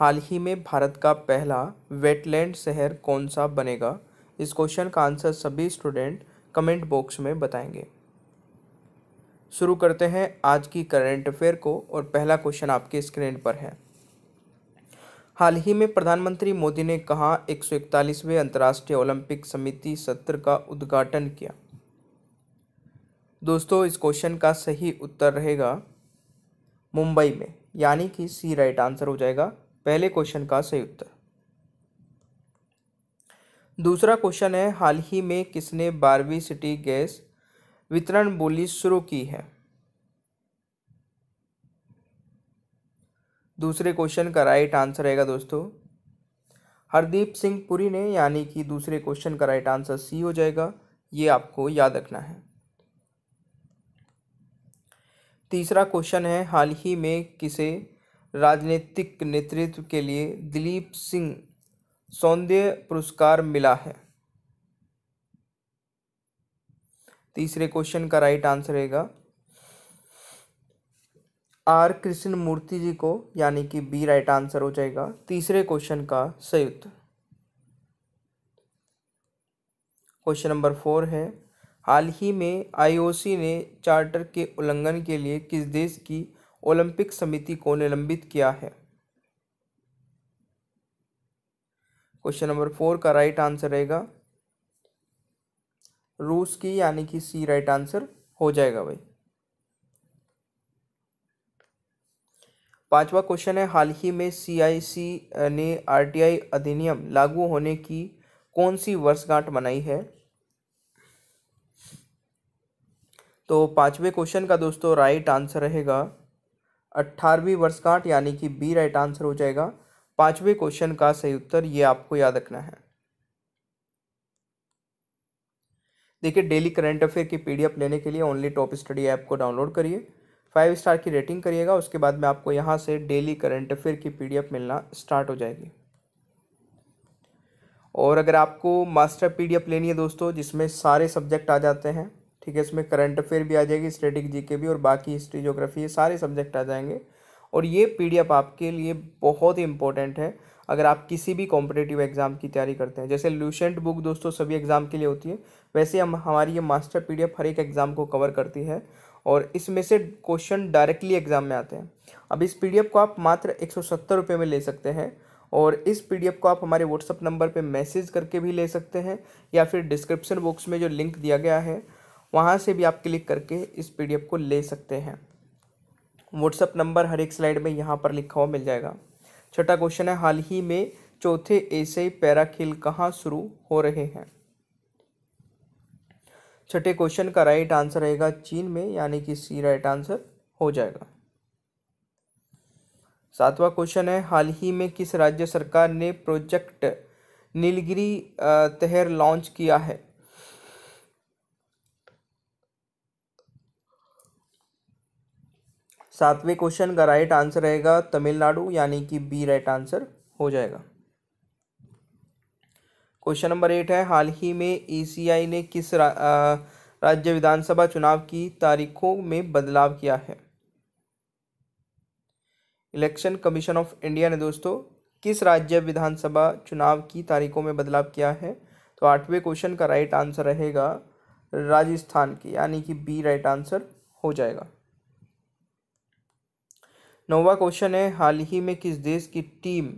हाल ही में भारत का पहला वेटलैंड शहर कौन सा बनेगा इस क्वेश्चन का आंसर सभी स्टूडेंट कमेंट बॉक्स में बताएंगे शुरू करते हैं आज की करंट अफेयर को और पहला क्वेश्चन आपके स्क्रीन पर है हाल ही में प्रधानमंत्री मोदी ने कहा एक सौ इकतालीसवें अंतर्राष्ट्रीय ओलंपिक समिति सत्र का उद्घाटन किया दोस्तों इस क्वेश्चन का सही उत्तर रहेगा मुंबई में यानी कि सी राइट आंसर हो जाएगा पहले क्वेश्चन का सही उत्तर दूसरा क्वेश्चन है हाल ही में किसने बारहवीं सिटी गैस वितरण बोली शुरू की है दूसरे क्वेश्चन का राइट आंसर रहेगा दोस्तों हरदीप सिंह पुरी ने यानी कि दूसरे क्वेश्चन का राइट आंसर सी हो जाएगा ये आपको याद रखना है तीसरा क्वेश्चन है हाल ही में किसे राजनीतिक नेतृत्व के लिए दिलीप सिंह सौंदर्य पुरस्कार मिला है तीसरे क्वेश्चन का राइट आंसर रहेगा आर कृष्ण मूर्ति जी को यानी कि बी राइट आंसर हो जाएगा तीसरे क्वेश्चन का संयुक्त क्वेश्चन नंबर फोर है हाल ही में आईओसी ने चार्टर के उल्लंघन के लिए किस देश की ओलंपिक समिति को निलंबित किया है क्वेश्चन नंबर फोर का राइट आंसर रहेगा रूस की यानी कि सी राइट आंसर हो जाएगा भाई पांचवा क्वेश्चन है हाल ही में सीआईसी ने आरटीआई अधिनियम लागू होने की कौन सी वर्षगांठ मनाई है तो पांचवे क्वेश्चन का दोस्तों राइट आंसर रहेगा अट्ठारहवीं वर्षगांठ यानी कि बी राइट आंसर हो जाएगा पांचवें क्वेश्चन का सही उत्तर ये आपको याद रखना है देखिए डेली करंट अफेयर की पीडीएफ लेने के लिए ओनली टॉप स्टडी ऐप को डाउनलोड करिए फाइव स्टार की रेटिंग करिएगा उसके बाद में आपको यहाँ से डेली करंट अफेयर की पीडीएफ मिलना स्टार्ट हो जाएगी और अगर आपको मास्टर पीडीएफ लेनी है दोस्तों जिसमें सारे सब्जेक्ट आ जाते हैं ठीक है इसमें करंट अफेयर भी आ जाएगी स्टेटिक जी के भी और बाकी हिस्ट्री जोग्राफी ये सारे सब्जेक्ट आ जाएंगे और ये पी आपके लिए बहुत ही इंपॉर्टेंट है अगर आप किसी भी कॉम्पिटेटिव एग्ज़ाम की तैयारी करते हैं जैसे लूसेंट बुक दोस्तों सभी एग्ज़ाम के लिए होती है वैसे हम हमारी ये मास्टर पीडीएफ हर एक एग्ज़ाम को कवर करती है और इसमें से क्वेश्चन डायरेक्टली एग्ज़ाम में आते हैं अब इस पीडीएफ को आप मात्र एक सौ में ले सकते हैं और इस पी को आप हमारे व्हाट्सअप नंबर पर मैसेज करके भी ले सकते हैं या फिर डिस्क्रिप्शन बॉक्स में जो लिंक दिया गया है वहाँ से भी आप क्लिक करके इस पी को ले सकते हैं व्हाट्सअप नंबर हर एक स्लाइड में यहाँ पर लिखा हुआ मिल जाएगा छठा क्वेश्चन है हाल ही में चौथे ऐसे पैरा खेल कहाँ शुरू हो रहे हैं छठे क्वेश्चन का राइट आंसर रहेगा चीन में यानी कि सी राइट आंसर हो जाएगा सातवां क्वेश्चन है हाल ही में किस राज्य सरकार ने प्रोजेक्ट नीलगिरी तहर लॉन्च किया है सातवें क्वेश्चन का राइट आंसर रहेगा तमिलनाडु यानी कि बी राइट आंसर हो जाएगा क्वेश्चन नंबर एट है हाल ही में एसीआई ने किस रा, आ, राज्य विधानसभा चुनाव की तारीखों में बदलाव किया है इलेक्शन कमीशन ऑफ इंडिया ने दोस्तों किस राज्य विधानसभा चुनाव की तारीखों में बदलाव किया है तो आठवें क्वेश्चन का राइट आंसर रहेगा राजस्थान की यानी कि बी राइट आंसर हो जाएगा नौवा क्वेश्चन है हाल ही में किस देश की टीम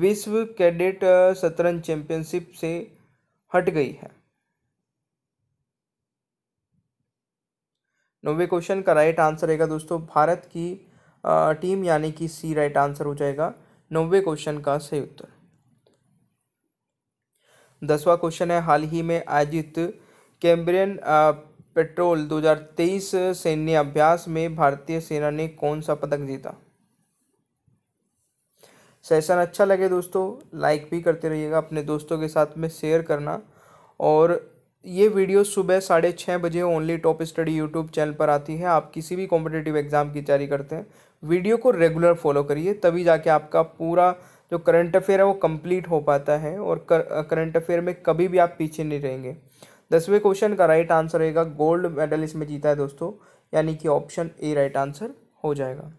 विश्व कैडेट शतरंज चैंपियनशिप से हट गई है नौवे क्वेश्चन का राइट आंसर रहेगा दोस्तों भारत की टीम यानी कि सी राइट आंसर हो जाएगा नौवे क्वेश्चन का सही उत्तर दसवा क्वेश्चन है हाल ही में आयोजित कैम्ब्रियन पेट्रोल 2023 सैन्य अभ्यास में भारतीय सेना ने कौन सा पदक जीता सेशन अच्छा लगे दोस्तों लाइक भी करते रहिएगा अपने दोस्तों के साथ में शेयर करना और ये वीडियो सुबह साढ़े छः बजे only top study YouTube channel पर आती है आप किसी भी कॉम्पिटेटिव एग्ज़ाम की तैयारी करते हैं वीडियो को रेगुलर फॉलो करिए तभी जाके आपका पूरा जो करंट अफेयर है वो कंप्लीट हो पाता है और करंट अफेयर में कभी भी आप पीछे नहीं रहेंगे दसवें क्वेश्चन का राइट आंसर रहेगा गोल्ड मेडल इसमें जीता है दोस्तों यानी कि ऑप्शन ए राइट आंसर हो जाएगा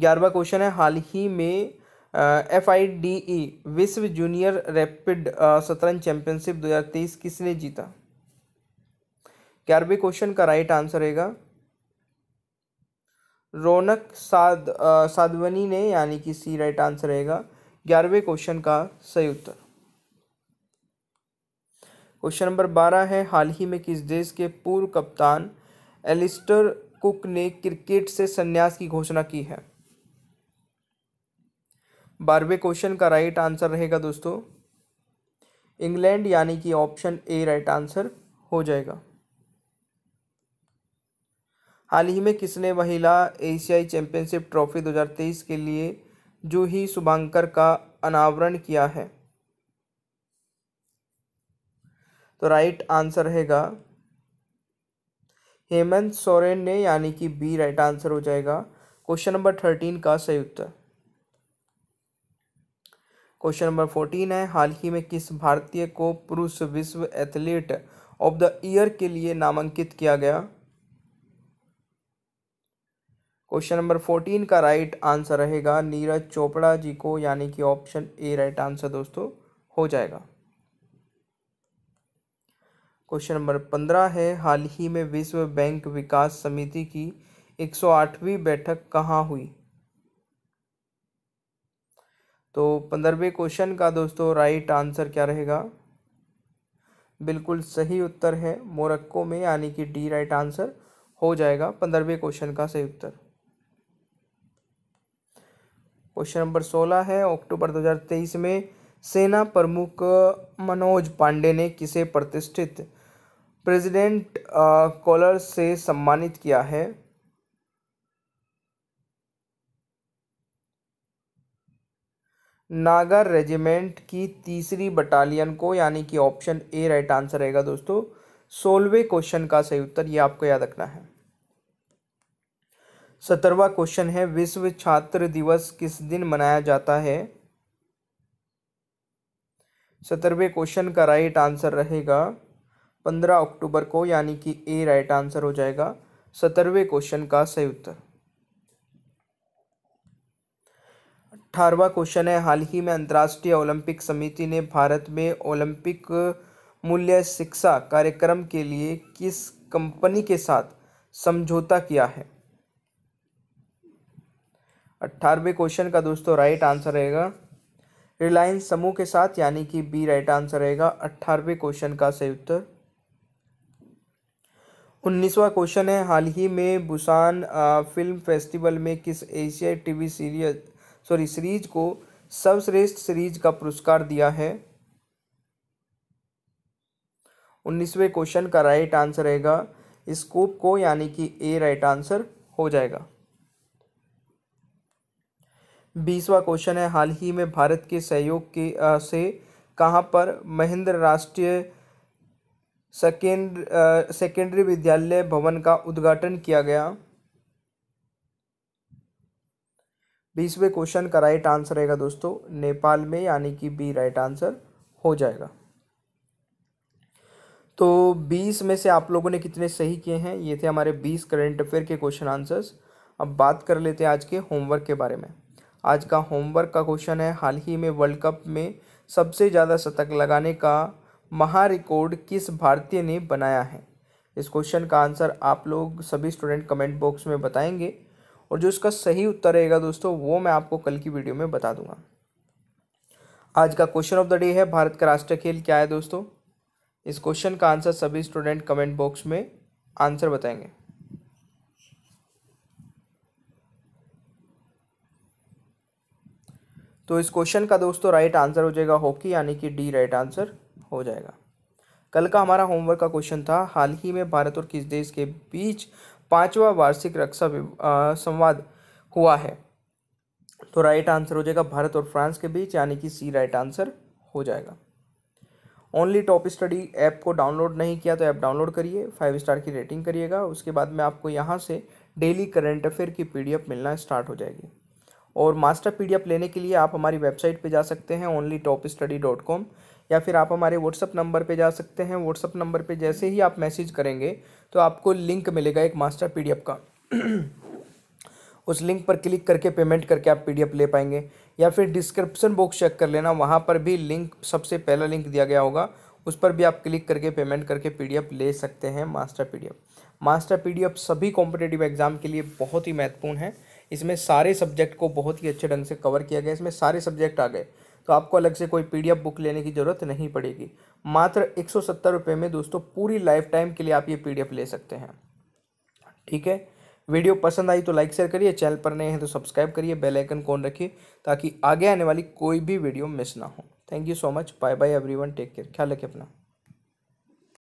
ग्यारहवा क्वेश्चन है हाल ही में एफ आई डी ई विश्व जूनियर रैपिड शतरंज चैंपियनशिप 2023 किसने जीता ग्यारहवें क्वेश्चन का राइट आंसर रहेगा रौनक साद साधवनी ने यानी कि सी राइट आंसर रहेगा ग्यारहवें क्वेश्चन का सही उत्तर क्वेश्चन नंबर बारह है हाल ही में किस देश के पूर्व कप्तान एलिस्टर कुक ने क्रिकेट से संन्यास की घोषणा की है बारहवें क्वेश्चन का राइट आंसर रहेगा दोस्तों इंग्लैंड यानी कि ऑप्शन ए राइट आंसर हो जाएगा हाल ही में किसने महिला एशियाई चैंपियनशिप ट्रॉफी 2023 के लिए जूही शुभांकर का अनावरण किया है तो राइट आंसर रहेगा हेमंत सोरेन ने यानी कि बी राइट आंसर हो जाएगा क्वेश्चन नंबर थर्टीन का संयुक्त क्वेश्चन नंबर फोर्टीन है हाल ही में किस भारतीय को पुरुष विश्व एथलीट ऑफ द ईयर के लिए नामांकित किया गया क्वेश्चन नंबर फोर्टीन का राइट आंसर रहेगा नीरज चोपड़ा जी को यानी कि ऑप्शन ए राइट आंसर दोस्तों हो जाएगा क्वेश्चन नंबर पंद्रह है हाल ही में विश्व बैंक विकास समिति की एक सौ आठवीं बैठक कहाँ हुई तो पंद्रहवें क्वेश्चन का दोस्तों राइट आंसर क्या रहेगा बिल्कुल सही उत्तर है मोरक्को में यानी कि डी राइट आंसर हो जाएगा पंद्रहवें क्वेश्चन का सही उत्तर क्वेश्चन नंबर सोलह है अक्टूबर 2023 में सेना प्रमुख मनोज पांडे ने किसे प्रतिष्ठित प्रेसिडेंट कॉलर से सम्मानित किया है नागर रेजिमेंट की तीसरी बटालियन को यानी कि ऑप्शन ए राइट आंसर रहेगा दोस्तों सोलवे क्वेश्चन का सही उत्तर ये आपको याद रखना है सत्रवा क्वेश्चन है विश्व छात्र दिवस किस दिन मनाया जाता है सत्रहवें क्वेश्चन का राइट आंसर रहेगा पंद्रह अक्टूबर को यानी कि ए राइट आंसर हो जाएगा सत्रहवें क्वेश्चन का सही उत्तर अठारवा क्वेश्चन है हाल ही में अंतर्राष्ट्रीय ओलंपिक समिति ने भारत में ओलंपिक मूल्य शिक्षा कार्यक्रम के लिए किस कंपनी के साथ समझौता किया है अट्ठारहवें क्वेश्चन का दोस्तों राइट आंसर रहेगा रिलायंस समूह के साथ यानी कि बी राइट आंसर रहेगा अट्ठारहवें क्वेश्चन का सही उत्तर उन्नीसवा क्वेश्चन है हाल ही में बुसान फिल्म फेस्टिवल में किस एशियाई टीवी सीरियल सॉरी सीरीज को सर्वश्रेष्ठ सीरीज का पुरस्कार दिया है उन्नीसवें क्वेश्चन का राइट आंसर रहेगा स्कोप को यानी कि ए राइट आंसर हो जाएगा बीसवा क्वेश्चन है हाल ही में भारत के सहयोग के आ, से कहां पर महेंद्र राष्ट्रीय सेकेंड सेकेंडरी विद्यालय भवन का उद्घाटन किया गया बीसवें क्वेश्चन का राइट आंसर रहेगा दोस्तों नेपाल में यानी कि बी राइट आंसर हो जाएगा तो बीस में से आप लोगों ने कितने सही किए हैं ये थे हमारे बीस करेंट अफेयर के क्वेश्चन आंसर्स अब बात कर लेते हैं आज के होमवर्क के बारे में आज का होमवर्क का क्वेश्चन है हाल ही में वर्ल्ड कप में सबसे ज़्यादा शतक लगाने का महारिकॉर्ड किस भारतीय ने बनाया है इस क्वेश्चन का आंसर आप लोग सभी स्टूडेंट कमेंट बॉक्स में बताएंगे और जो इसका सही उत्तर रहेगा दोस्तों वो मैं आपको कल की वीडियो में बता दूंगा आज का क्वेश्चन ऑफ द डे है भारत का राष्ट्रीय खेल क्या है दोस्तों इस क्वेश्चन का आंसर सभी स्टूडेंट कमेंट बॉक्स में आंसर बताएंगे तो इस क्वेश्चन का दोस्तों राइट आंसर हो जाएगा हॉकी यानी कि डी राइट आंसर हो जाएगा कल का हमारा होमवर्क का क्वेश्चन था हाल ही में भारत और किस देश के बीच पांचवा वार्षिक रक्षा संवाद हुआ है तो राइट आंसर हो जाएगा भारत और फ्रांस के बीच यानी कि सी राइट आंसर हो जाएगा ओनली टॉप स्टडी ऐप को डाउनलोड नहीं किया तो ऐप डाउनलोड करिए फाइव स्टार की रेटिंग करिएगा उसके बाद में आपको यहाँ से डेली करंट अफेयर की पी मिलना स्टार्ट हो जाएगी और मास्टर पी लेने के लिए आप हमारी वेबसाइट पर जा सकते हैं only top study dot com या फिर आप हमारे व्हाट्सअप नंबर पे जा सकते हैं व्हाट्सअप नंबर पे जैसे ही आप मैसेज करेंगे तो आपको लिंक मिलेगा एक मास्टर पी का उस लिंक पर क्लिक करके पेमेंट करके आप पी ले पाएंगे या फिर डिस्क्रिप्सन बॉक्स चेक कर लेना वहाँ पर भी लिंक सबसे पहला लिंक दिया गया होगा उस पर भी आप क्लिक करके पेमेंट करके पी ले सकते हैं मास्टर पी मास्टर पी सभी कॉम्पिटेटिव एग्ज़ाम के लिए बहुत ही महत्वपूर्ण है इसमें सारे सब्जेक्ट को बहुत ही अच्छे ढंग से कवर किया गया इसमें सारे सब्जेक्ट आ गए तो आपको अलग से कोई पीडीएफ बुक लेने की ज़रूरत नहीं पड़ेगी मात्र एक सौ में दोस्तों पूरी लाइफ टाइम के लिए आप ये पीडीएफ ले सकते हैं ठीक है वीडियो पसंद आई तो लाइक शेयर करिए चैनल पर नए हैं तो सब्सक्राइब करिए बेल आइकन कौन रखिए ताकि आगे आने वाली कोई भी वीडियो मिस ना हो thank you so much bye bye every take care ख्याल रखिए अपना